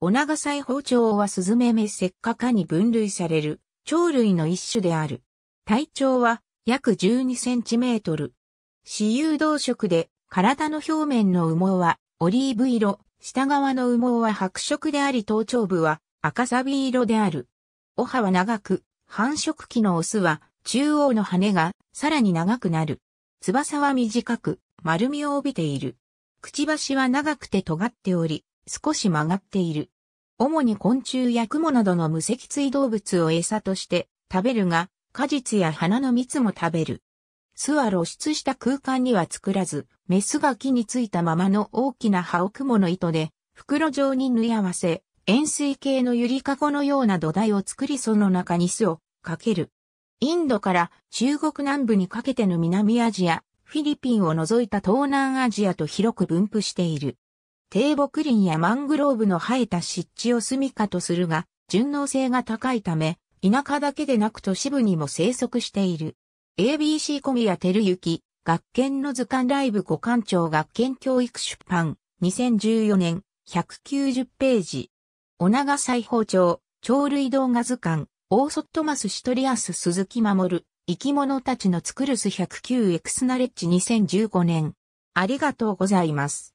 オナガサイ包丁はスズメメセッカ科に分類される、鳥類の一種である。体長は約12センチメートル。私有動色で、体の表面の羽毛はオリーブ色、下側の羽毛は白色であり頭頂部は赤サビ色である。尾葉は長く、繁殖期のオスは中央の羽がさらに長くなる。翼は短く、丸みを帯びている。くちばしは長くて尖っており、少し曲がっている。主に昆虫やクモなどの無脊椎動物を餌として食べるが、果実や花の蜜も食べる。巣は露出した空間には作らず、メスが木についたままの大きな葉をクモの糸で袋状に縫い合わせ、円錐形のゆりかごのような土台を作りその中に巣をかける。インドから中国南部にかけての南アジア、フィリピンを除いた東南アジアと広く分布している。低木林やマングローブの生えた湿地を住処とするが、順応性が高いため、田舎だけでなく都市部にも生息している。ABC 小宮照之、学研の図鑑ライブ五館長学研教育出版、2014年、190ページ。お長裁包丁、鳥類動画図鑑、オーソットマスシトリアス鈴木守、生き物たちの作るス1 0 9スナレッジ2015年。ありがとうございます。